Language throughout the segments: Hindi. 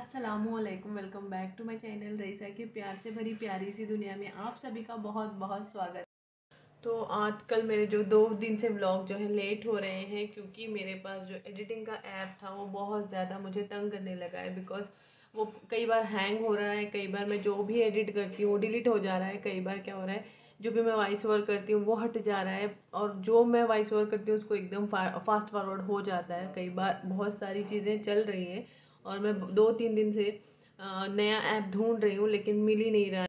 असलकम welcome back to my channel Raisa के प्यार से भरी प्यारी सी दुनिया में आप सभी का बहुत बहुत स्वागत तो आजकल मेरे जो दो दिन से व्लॉग जो है लेट हो रहे हैं क्योंकि मेरे पास जो एडिटिंग का ऐप था वो बहुत ज़्यादा मुझे तंग करने लगा है बिकॉज़ वो कई बार हैंग हो रहा है कई बार मैं जो भी एडिट करती हूँ वो डिलीट हो जा रहा है कई बार क्या हो रहा है जो भी मैं वॉइस ओवर करती हूँ वो हट जा रहा है और जो मैं वॉइस ओवर करती हूँ उसको एकदम फास्ट फॉरवर्ड हो जाता है कई बार बहुत सारी चीज़ें चल रही हैं और मैं दो तीन दिन से नया ऐप ढूंढ रही हूँ लेकिन मिल ही नहीं रहा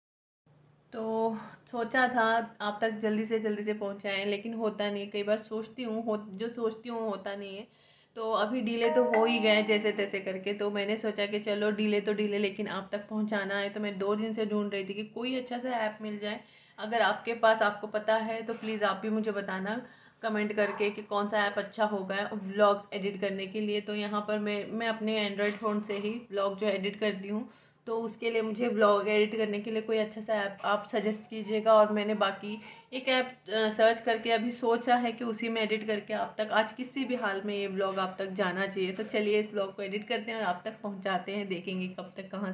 तो सोचा था आप तक जल्दी से जल्दी से पहुँचाएँ लेकिन होता नहीं कई बार सोचती हूँ हो जो सोचती हूँ होता नहीं है तो अभी डिले तो हो ही गया जैसे तैसे करके तो मैंने सोचा कि चलो डिले तो डिले लेकिन आप तक पहुंचाना है तो मैं दो दिन से ढूंढ रही थी कि कोई अच्छा सा ऐप मिल जाए अगर आपके पास आपको पता है तो प्लीज़ आप भी मुझे बताना कमेंट करके कि कौन सा ऐप अच्छा होगा व्लॉग्स एडिट करने के लिए तो यहाँ पर मैं मैं अपने एंड्रॉयड फ़ोन से ही व्लॉग जो एडिट करती हूँ तो उसके लिए मुझे ब्लॉग एडिट करने के लिए कोई अच्छा सा ऐप आप सजेस्ट कीजिएगा और मैंने बाकी एक ऐप सर्च करके अभी सोचा है कि उसी में एडिट करके आप तक आज किसी भी हाल में ये ब्लॉग आप तक जाना चाहिए तो चलिए इस ब्लॉग को एडिट करते हैं और आप तक पहुँचाते हैं देखेंगे कब तक कहाँ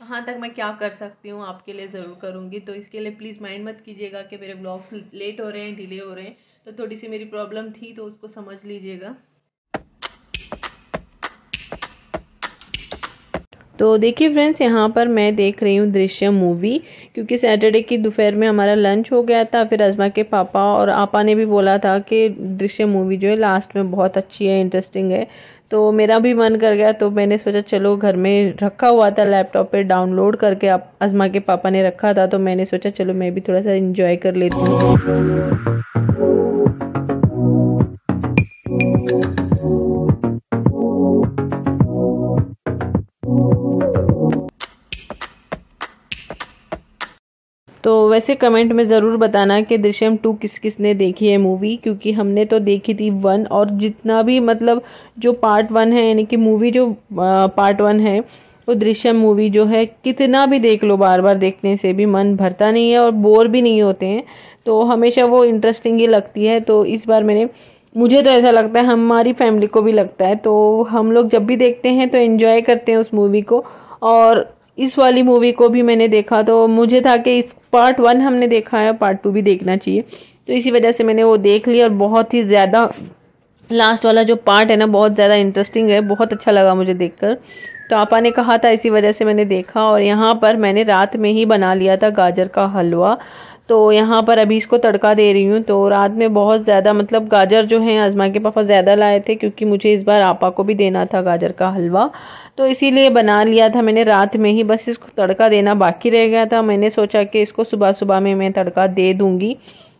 कहाँ तक मैं क्या कर सकती हूँ आपके लिए ज़रूर करूँगी तो इसके लिए प्लीज़ माइंड मत कीजिएगा कि मेरे ब्लॉग्स लेट हो रहे हैं डिले हो रहे हैं तो थोड़ी सी मेरी प्रॉब्लम थी तो उसको समझ लीजिएगा तो देखिए फ्रेंड्स यहाँ पर मैं देख रही हूँ दृश्य मूवी क्योंकि सैटरडे की दोपहर में हमारा लंच हो गया था फिर अजमा के पापा और आपा ने भी बोला था कि दृश्य मूवी जो है लास्ट में बहुत अच्छी है इंटरेस्टिंग है तो मेरा भी मन कर गया तो मैंने सोचा चलो घर में रखा हुआ था लैपटॉप पे डाउनलोड करके आप अजमा के पापा ने रखा था तो मैंने सोचा चलो मैं भी थोड़ा सा इंजॉय कर लेती हूँ तो वैसे कमेंट में ज़रूर बताना कि दृश्यम टू किस किस ने देखी है मूवी क्योंकि हमने तो देखी थी वन और जितना भी मतलब जो पार्ट वन है यानी कि मूवी जो पार्ट वन है वो दृश्यम मूवी जो है कितना भी देख लो बार बार देखने से भी मन भरता नहीं है और बोर भी नहीं होते हैं तो हमेशा वो इंटरेस्टिंग ही लगती है तो इस बार मैंने मुझे तो ऐसा लगता है हमारी फैमिली को भी लगता है तो हम लोग जब भी देखते हैं तो इन्जॉय करते हैं उस मूवी को और इस वाली मूवी को भी मैंने देखा तो मुझे था कि इस पार्ट वन हमने देखा है पार्ट टू भी देखना चाहिए तो इसी वजह से मैंने वो देख ली और बहुत ही ज़्यादा लास्ट वाला जो पार्ट है ना बहुत ज़्यादा इंटरेस्टिंग है बहुत अच्छा लगा मुझे देखकर तो आपा ने कहा था इसी वजह से मैंने देखा और यहाँ पर मैंने रात में ही बना लिया था गाजर का हलवा तो यहाँ पर अभी इसको तड़का दे रही हूँ तो रात में बहुत ज़्यादा मतलब गाजर जो है आजमा के पापा ज़्यादा लाए थे क्योंकि मुझे इस बार आपा को भी देना था गाजर का हलवा तो इसीलिए बना लिया था मैंने रात में ही बस इसको तड़का देना बाकी रह गया था मैंने सोचा कि इसको सुबह सुबह में मैं तड़का दे दूँगी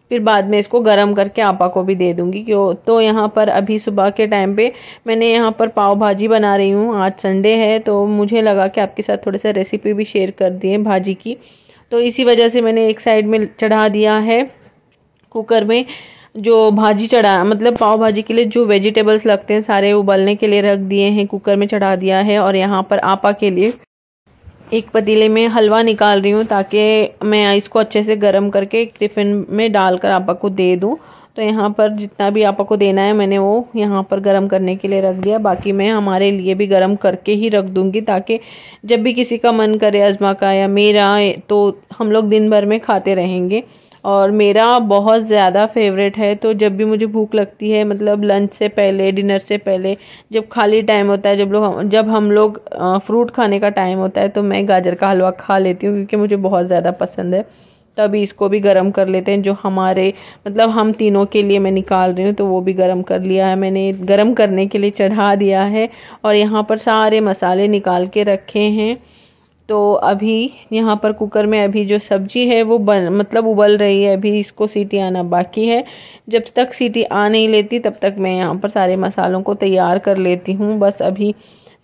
फिर बाद में इसको गरम करके आपा को भी दे दूँगी क्यों तो यहाँ पर अभी सुबह के टाइम पे मैंने यहाँ पर पाव भाजी बना रही हूँ आज संडे है तो मुझे लगा कि आपके साथ थोड़ी सा रेसिपी भी शेयर कर दिए भाजी की तो इसी वजह से मैंने एक साइड में चढ़ा दिया है कुकर में जो भाजी चढ़ा मतलब पाव भाजी के लिए जो वेजिटेबल्स लगते हैं सारे उबलने के लिए रख दिए हैं कुकर में चढ़ा दिया है और यहाँ पर आपा के लिए एक पतीले में हलवा निकाल रही हूँ ताकि मैं इसको अच्छे से गर्म करके एक टिफ़िन में डालकर आपा को दे दूँ तो यहाँ पर जितना भी आपा को देना है मैंने वो यहाँ पर गर्म करने के लिए रख दिया बाकी मैं हमारे लिए भी गर्म करके ही रख दूँगी ताकि जब भी किसी का मन करे अजमा का या मेरा तो हम लोग दिन भर में खाते रहेंगे और मेरा बहुत ज़्यादा फेवरेट है तो जब भी मुझे भूख लगती है मतलब लंच से पहले डिनर से पहले जब खाली टाइम होता है जब लोग जब हम लोग फ्रूट खाने का टाइम होता है तो मैं गाजर का हलवा खा लेती हूँ क्योंकि मुझे बहुत ज़्यादा पसंद है तभी इसको भी गर्म कर लेते हैं जो हमारे मतलब हम तीनों के लिए मैं निकाल रही हूँ तो वो भी गर्म कर लिया है मैंने गर्म करने के लिए चढ़ा दिया है और यहाँ पर सारे मसाले निकाल के रखे हैं तो अभी यहाँ पर कुकर में अभी जो सब्जी है वो बन मतलब उबल रही है अभी इसको सीटी आना बाकी है जब तक सीटी आ नहीं लेती तब तक मैं यहाँ पर सारे मसालों को तैयार कर लेती हूँ बस अभी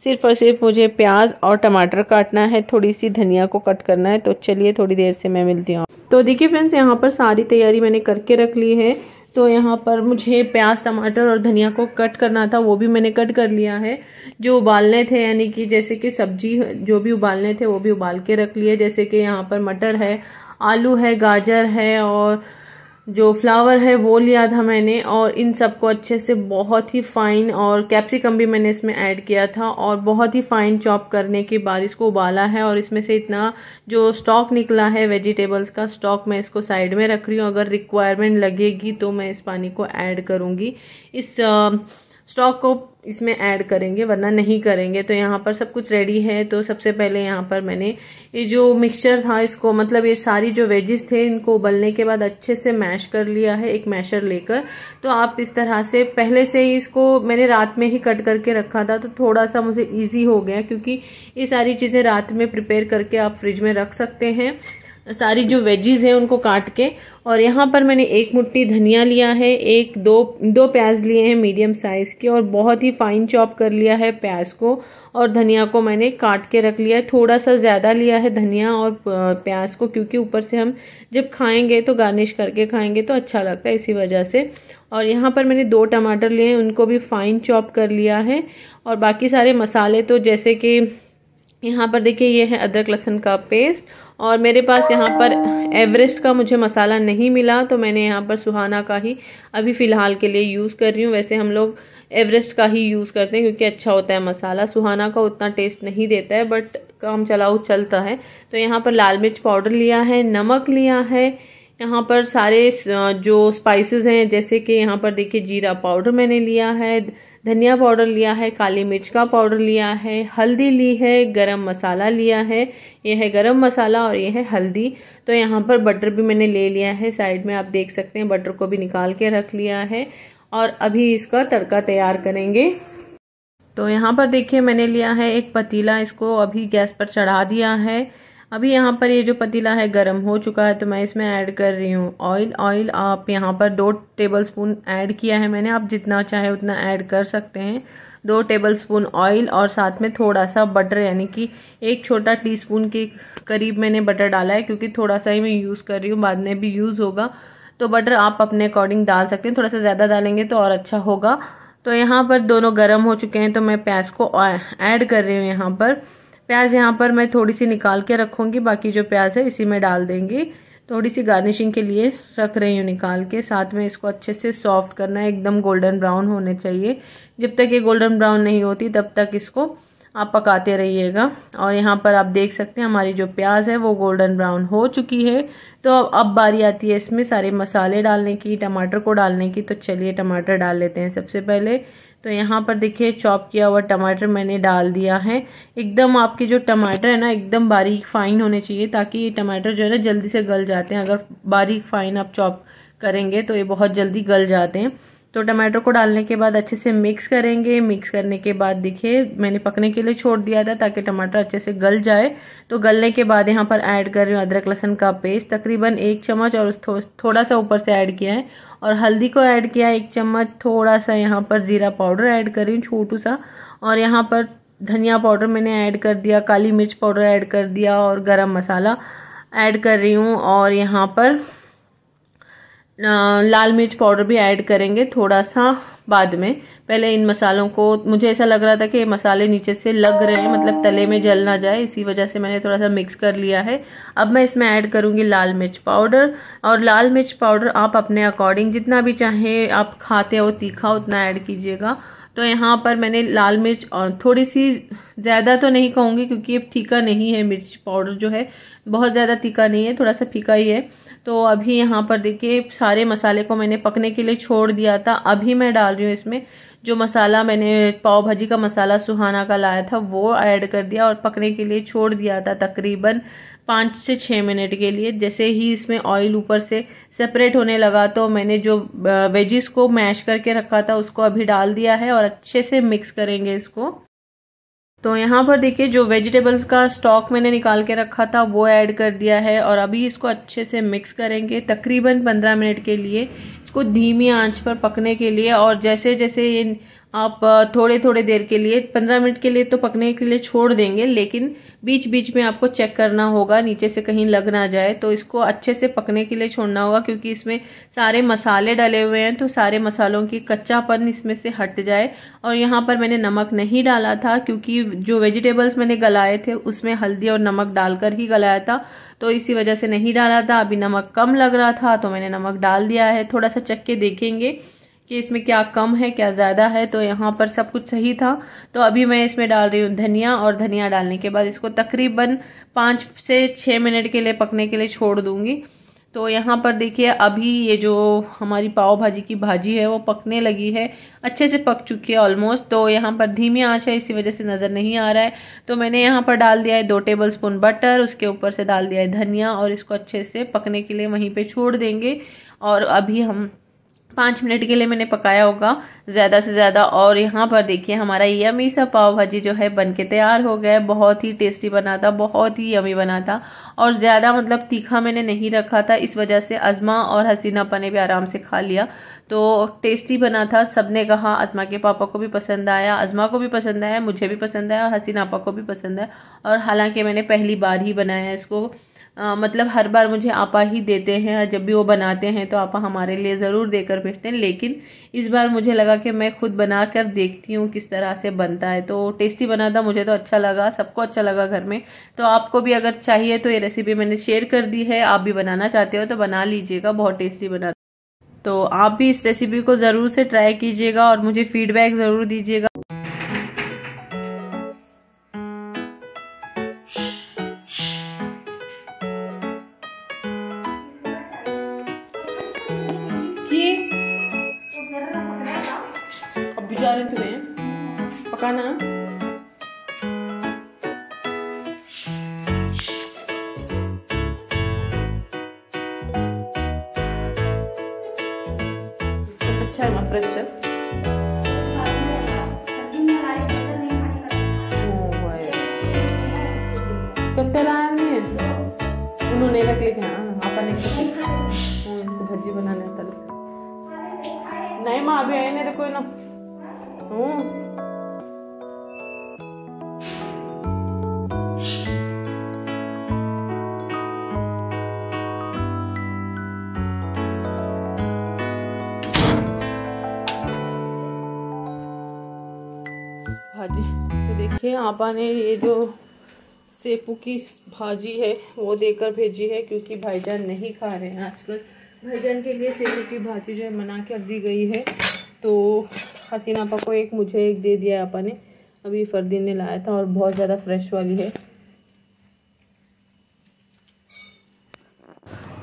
सिर्फ और सिर्फ मुझे प्याज और टमाटर काटना है थोड़ी सी धनिया को कट करना है तो चलिए थोड़ी देर से मैं मिलती हूँ तो देखिए फ्रेंड्स यहाँ पर सारी तैयारी मैंने करके रख ली है तो यहाँ पर मुझे प्याज टमाटर और धनिया को कट करना था वो भी मैंने कट कर लिया है जो उबालने थे यानी कि जैसे कि सब्जी जो भी उबालने थे वो भी उबाल के रख लिए जैसे कि यहाँ पर मटर है आलू है गाजर है और जो फ्लावर है वो लिया था मैंने और इन सबको अच्छे से बहुत ही फाइन और कैप्सिकम भी मैंने इसमें ऐड किया था और बहुत ही फाइन चॉप करने के बाद इसको उबाला है और इसमें से इतना जो स्टॉक निकला है वेजिटेबल्स का स्टॉक मैं इसको साइड में रख रही हूँ अगर रिक्वायरमेंट लगेगी तो मैं इस पानी को ऐड करूँगी इस आ, स्टॉक को इसमें ऐड करेंगे वरना नहीं करेंगे तो यहाँ पर सब कुछ रेडी है तो सबसे पहले यहाँ पर मैंने ये जो मिक्सचर था इसको मतलब ये सारी जो वेजेस थे इनको उबलने के बाद अच्छे से मैश कर लिया है एक मैशर लेकर तो आप इस तरह से पहले से ही इसको मैंने रात में ही कट करके रखा था तो थोड़ा सा मुझे ईजी हो गया क्योंकि ये सारी चीज़ें रात में प्रिपेयर करके आप फ्रिज में रख सकते हैं सारी जो वेजीज हैं उनको काट के और यहाँ पर मैंने एक मुट्ठी धनिया लिया है एक दो दो प्याज लिए हैं मीडियम साइज़ के और बहुत ही फाइन चॉप कर लिया है प्याज को और धनिया को मैंने काट के रख लिया है थोड़ा सा ज़्यादा लिया है धनिया और प्याज को क्योंकि ऊपर से हम जब खाएंगे तो गार्निश करके खाएंगे तो अच्छा लगता है इसी वजह से और यहाँ पर मैंने दो टमाटर लिए हैं उनको भी फाइन चॉप कर लिया है और बाकी सारे मसाले तो जैसे कि यहाँ पर देखिए ये है अदरक लहसुन का पेस्ट और मेरे पास यहाँ पर एवरेस्ट का मुझे मसाला नहीं मिला तो मैंने यहाँ पर सुहाना का ही अभी फ़िलहाल के लिए यूज़ कर रही हूँ वैसे हम लोग एवरेस्ट का ही यूज़ करते हैं क्योंकि अच्छा होता है मसाला सुहाना का उतना टेस्ट नहीं देता है बट काम चलाओ चलता है तो यहाँ पर लाल मिर्च पाउडर लिया है नमक लिया है यहाँ पर सारे जो स्पाइसेस हैं जैसे कि यहाँ पर देखिए जीरा पाउडर मैंने लिया है धनिया पाउडर लिया है काली मिर्च का पाउडर लिया है हल्दी ली है गरम मसाला लिया है यह है गरम मसाला और यह है हल्दी तो यहाँ पर बटर भी मैंने ले लिया है साइड में आप देख सकते हैं बटर को भी निकाल के रख लिया है और अभी इसका तड़का तैयार करेंगे तो यहाँ पर देखिए मैंने लिया है एक पतीला इसको अभी गैस पर चढ़ा दिया है अभी यहाँ पर ये जो पतीला है गर्म हो चुका है तो मैं इसमें ऐड कर रही हूँ ऑयल ऑयल आप यहाँ पर दो टेबल स्पून ऐड किया है मैंने आप जितना चाहे उतना ऐड कर सकते हैं दो टेबल स्पून ऑयल और साथ में थोड़ा सा बटर यानी कि एक छोटा स्पून के करीब मैंने बटर डाला है क्योंकि थोड़ा सा ही मैं यूज़ कर रही हूँ बाद में भी यूज़ होगा तो बटर आप अपने अकॉर्डिंग डाल सकते हैं थोड़ा सा ज़्यादा डालेंगे तो और अच्छा होगा तो यहाँ पर दोनों गर्म हो चुके हैं तो मैं प्याज को ऐड कर रही हूँ यहाँ पर प्याज यहाँ पर मैं थोड़ी सी निकाल के रखूँगी बाकी जो प्याज है इसी में डाल देंगी थोड़ी सी गार्निशिंग के लिए रख रही हूँ निकाल के साथ में इसको अच्छे से सॉफ्ट करना है एकदम गोल्डन ब्राउन होने चाहिए जब तक ये गोल्डन ब्राउन नहीं होती तब तक इसको आप पकाते रहिएगा और यहाँ पर आप देख सकते हैं हमारी जो प्याज है वो गोल्डन ब्राउन हो चुकी है तो अब बारी आती है इसमें सारे मसाले डालने की टमाटर को डालने की तो चलिए टमाटर डाल लेते हैं सबसे पहले तो यहाँ पर देखिए चॉप किया हुआ टमाटर मैंने डाल दिया है एकदम आपके जो टमाटर है ना एकदम बारीक फाइन होने चाहिए ताकि ये टमाटर जो है ना जल्दी से गल जाते हैं अगर बारीक फाइन आप चॉप करेंगे तो ये बहुत जल्दी गल जाते हैं तो टमाटर को डालने के बाद अच्छे से मिक्स करेंगे मिक्स करने के बाद देखिए मैंने पकने के लिए छोड़ दिया था ताकि टमाटर अच्छे से गल जाए तो गलने के बाद यहाँ पर ऐड कर रही हूँ अदरक लहसन का पेस्ट तकरीबन एक चम्मच और थो, थोड़ा सा ऊपर से ऐड किया है और हल्दी को ऐड किया एक चम्मच थोड़ा सा यहाँ पर ज़ीरा पाउडर ऐड करी छोटू सा और यहाँ पर धनिया पाउडर मैंने ऐड कर दिया काली मिर्च पाउडर ऐड कर दिया और गरम मसाला ऐड कर रही हूँ और यहाँ पर लाल मिर्च पाउडर भी ऐड करेंगे थोड़ा सा बाद में पहले इन मसालों को मुझे ऐसा लग रहा था कि मसाले नीचे से लग रहे हैं मतलब तले में जल ना जाए इसी वजह से मैंने थोड़ा सा मिक्स कर लिया है अब मैं इसमें ऐड करूँगी लाल मिर्च पाउडर और लाल मिर्च पाउडर आप अपने अकॉर्डिंग जितना भी चाहें आप खाते हो तीखा उतना ऐड कीजिएगा तो यहाँ पर मैंने लाल मिर्च और थोड़ी सी ज़्यादा तो नहीं कहूँगी क्योंकि ये फीका नहीं है मिर्च पाउडर जो है बहुत ज़्यादा तीखा नहीं है थोड़ा सा फीका ही है तो अभी यहाँ पर देखिए सारे मसाले को मैंने पकने के लिए छोड़ दिया था अभी मैं डाल रही हूँ इसमें जो मसाला मैंने पाव भाजी का मसाला सुहाना का लाया था वो ऐड कर दिया और पकने के लिए छोड़ दिया था तकरीबन पाँच से छः मिनट के लिए जैसे ही इसमें ऑयल ऊपर से सेपरेट होने लगा तो मैंने जो वेजिस को मैश करके रखा था उसको अभी डाल दिया है और अच्छे से मिक्स करेंगे इसको तो यहाँ पर देखिए जो वेजिटेबल्स का स्टॉक मैंने निकाल के रखा था वो ऐड कर दिया है और अभी इसको अच्छे से मिक्स करेंगे तकरीबन पंद्रह मिनट के लिए इसको धीमी आंच पर पकने के लिए और जैसे जैसे ये आप थोड़े थोड़े देर के लिए पंद्रह मिनट के लिए तो पकने के लिए छोड़ देंगे लेकिन बीच बीच में आपको चेक करना होगा नीचे से कहीं लग ना जाए तो इसको अच्छे से पकने के लिए छोड़ना होगा क्योंकि इसमें सारे मसाले डले हुए हैं तो सारे मसालों की कच्चापन इसमें से हट जाए और यहाँ पर मैंने नमक नहीं डाला था क्योंकि जो वेजिटेबल्स मैंने गलाए थे उसमें हल्दी और नमक डालकर ही गलाया था तो इसी वजह से नहीं डाला था अभी नमक कम लग रहा था तो मैंने नमक डाल दिया है थोड़ा सा चक्के देखेंगे कि इसमें क्या कम है क्या ज़्यादा है तो यहाँ पर सब कुछ सही था तो अभी मैं इसमें डाल रही हूँ धनिया और धनिया डालने के बाद इसको तकरीबन पाँच से छः मिनट के लिए पकने के लिए छोड़ दूँगी तो यहाँ पर देखिए अभी ये जो हमारी पाव भाजी की भाजी है वो पकने लगी है अच्छे से पक चुकी है ऑलमोस्ट तो यहाँ पर धीमी आंच है इसी वजह से नज़र नहीं आ रहा है तो मैंने यहाँ पर डाल दिया है दो टेबल स्पून बटर उसके ऊपर से डाल दिया है धनिया और इसको अच्छे से पकने के लिए वहीं पर छोड़ देंगे और अभी हम पाँच मिनट के लिए मैंने पकाया होगा ज़्यादा से ज़्यादा और यहाँ पर देखिए हमारा यमी सा पाव भाजी जो है बन के तैयार हो गया है बहुत ही टेस्टी बना था बहुत ही यमी बना था और ज़्यादा मतलब तीखा मैंने नहीं रखा था इस वजह से अजमा और हसीनापा ने भी आराम से खा लिया तो टेस्टी बना था सब ने कहा अजमा के पापा को भी पसंद आया अजमा को भी पसंद आया मुझे भी पसंद आया और हसीनापा को भी पसंद आया और हालांकि मैंने पहली बार ही बनाया इसको आ, मतलब हर बार मुझे आपा ही देते हैं जब भी वो बनाते हैं तो आपा हमारे लिए ज़रूर देकर भेजते हैं लेकिन इस बार मुझे लगा कि मैं खुद बना कर देखती हूँ किस तरह से बनता है तो टेस्टी बना था मुझे तो अच्छा लगा सबको अच्छा लगा घर में तो आपको भी अगर चाहिए तो ये रेसिपी मैंने शेयर कर दी है आप भी बनाना चाहते हो तो बना लीजिएगा बहुत टेस्टी बना तो आप भी इस रेसिपी को ज़रूर से ट्राई कीजिएगा और मुझे फीडबैक ज़रूर दीजिएगा जाने तुम्हें पकाना अच्छा है फ्रेश है उन्होंने रख हाँ, इनको भज्जी बनाने तल नहीं माँ अभी आए नहीं तो कोई ना हूँ हम्म। भाजी तो देखिए आपा ने ये जो सेपू की भाजी है वो देकर भेजी है क्योंकि भाईजान नहीं खा रहे हैं आजकल भाईजान के लिए सेपू की भाजी जो है मना कर दी गई है हसीना आपा को एक मुझे एक दे दिया है आपा ने अभी फरदीन ने लाया था और बहुत ज़्यादा फ्रेश वाली है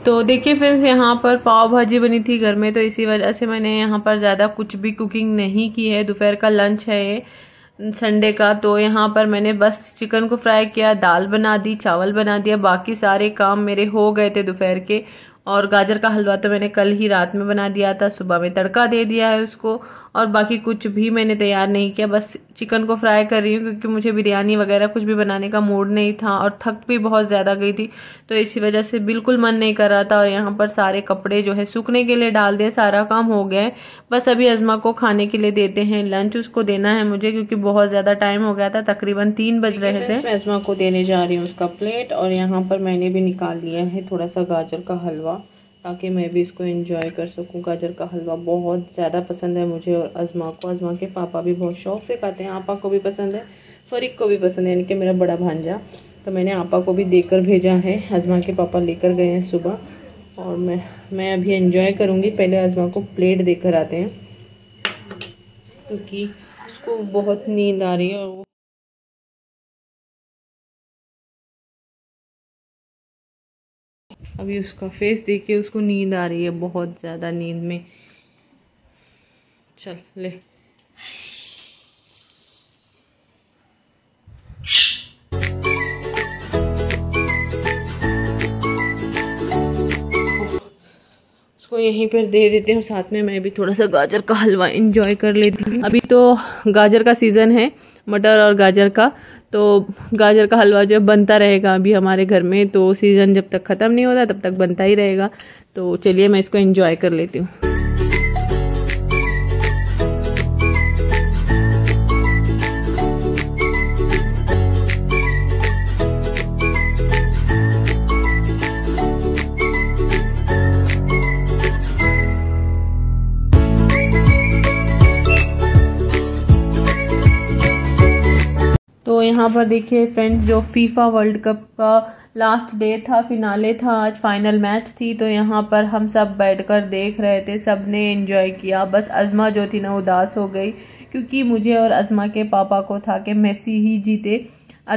तो देखिए फ्रेंड्स यहाँ पर पाव भाजी बनी थी घर में तो इसी वजह से मैंने यहाँ पर ज़्यादा कुछ भी कुकिंग नहीं की है दोपहर का लंच है ये संडे का तो यहाँ पर मैंने बस चिकन को फ्राई किया दाल बना दी चावल बना दिया बाकी सारे काम मेरे हो गए थे दोपहर के और गाजर का हलवा तो मैंने कल ही रात में बना दिया था सुबह में तड़का दे दिया है उसको और बाकी कुछ भी मैंने तैयार नहीं किया बस चिकन को फ्राई कर रही हूँ क्योंकि मुझे बिरयानी वगैरह कुछ भी बनाने का मूड नहीं था और थक भी बहुत ज़्यादा गई थी तो इसी वजह से बिल्कुल मन नहीं कर रहा था और यहाँ पर सारे कपड़े जो है सूखने के लिए डाल दिए सारा काम हो गया है बस अभी अजमा को खाने के लिए देते हैं लंच उसको देना है मुझे क्योंकि बहुत ज़्यादा टाइम हो गया था तकरीबन तीन बज रहे थे अजमा को देने जा रही हूँ उसका प्लेट और यहाँ पर मैंने भी निकाल लिया है थोड़ा सा गाजर का हलवा ताकि मैं भी इसको इंजॉय कर सकूं गाजर का हलवा बहुत ज़्यादा पसंद है मुझे और अजमा को अजमा के पापा भी बहुत शौक से खाते हैं आपा को भी पसंद है फरीक को भी पसंद है यानी कि मेरा बड़ा भांजा तो मैंने आपा को भी देकर भेजा है अजमा के पापा लेकर गए हैं सुबह और मैं मैं अभी इंजॉय करूँगी पहले अजमा को प्लेट देकर आते हैं क्योंकि उसको बहुत नींद आ रही है और वो अभी उसका फेस देख के उसको नींद आ रही है बहुत ज़्यादा नींद में चल ले उसको यहीं पर दे देते हूँ साथ में मैं भी थोड़ा सा गाजर का हलवा इंजॉय कर लेती हूँ अभी तो गाजर का सीज़न है मटर और गाजर का तो गाजर का हलवा जो बनता रहेगा अभी हमारे घर में तो सीज़न जब तक ख़त्म नहीं होता तब तक बनता ही रहेगा तो चलिए मैं इसको इन्जॉय कर लेती हूँ यहाँ पर देखिए फ्रेंड्स जो फीफा वर्ल्ड कप का लास्ट डे था फिनाले था आज फाइनल मैच थी तो यहाँ पर हम सब बैठकर देख रहे थे सब ने इन्जॉय किया बस अजमा जो थी ना उदास हो गई क्योंकि मुझे और अजमा के पापा को था कि मेसी ही जीते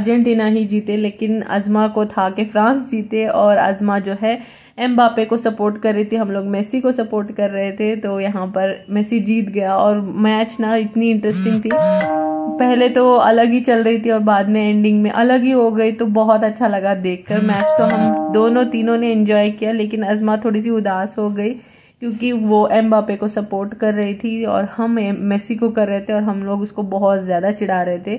अर्जेंटीना ही जीते लेकिन अजमा को था कि फ्रांस जीते और अजमा जो है एम्बापे को सपोर्ट कर रही थी हम लोग मेसी को सपोर्ट कर रहे थे तो यहाँ पर मेसी जीत गया और मैच ना इतनी इंटरेस्टिंग थी पहले तो अलग ही चल रही थी और बाद में एंडिंग में अलग ही हो गई तो बहुत अच्छा लगा देखकर मैच तो हम दोनों तीनों ने एंजॉय किया लेकिन अजमा थोड़ी सी उदास हो गई क्योंकि वो एम्बापे को सपोर्ट कर रही थी और हम मेसी को कर रहे थे और हम लोग उसको बहुत ज़्यादा चिढ़ा रहे थे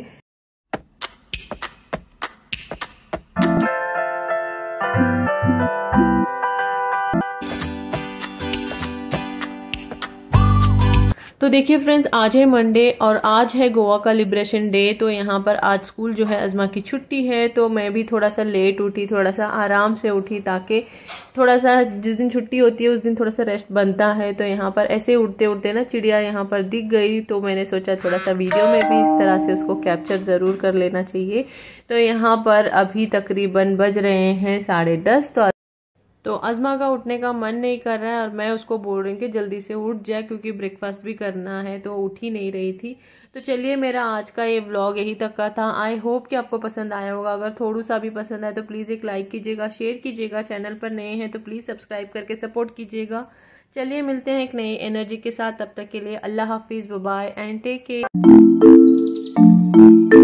तो देखिए फ्रेंड्स आज है मंडे और आज है गोवा का लिब्रेशन डे तो यहाँ पर आज स्कूल जो है अजमा की छुट्टी है तो मैं भी थोड़ा सा लेट उठी थोड़ा सा आराम से उठी ताकि थोड़ा सा जिस दिन छुट्टी होती है उस दिन थोड़ा सा रेस्ट बनता है तो यहाँ पर ऐसे उठते उठते ना चिड़िया यहाँ पर दिख गई तो मैंने सोचा थोड़ा सा वीडियो में भी इस तरह से उसको कैप्चर ज़रूर कर लेना चाहिए तो यहाँ पर अभी तकरीबन बज रहे हैं साढ़े दस तो तो अजमा का उठने का मन नहीं कर रहा है और मैं उसको बोल रही हूँ कि जल्दी से उठ जाए क्योंकि ब्रेकफास्ट भी करना है तो उठ ही नहीं रही थी तो चलिए मेरा आज का ये व्लॉग यही तक का था आई होप कि आपको पसंद आया होगा अगर थोड़ा सा भी पसंद आए तो प्लीज़ एक लाइक कीजिएगा शेयर कीजिएगा चैनल पर नए हैं तो प्लीज़ सब्सक्राइब करके सपोर्ट कीजिएगा चलिए मिलते हैं एक नई एनर्जी के साथ तब तक के लिए अल्लाह हाफिज़ बाय एंड टेक केयर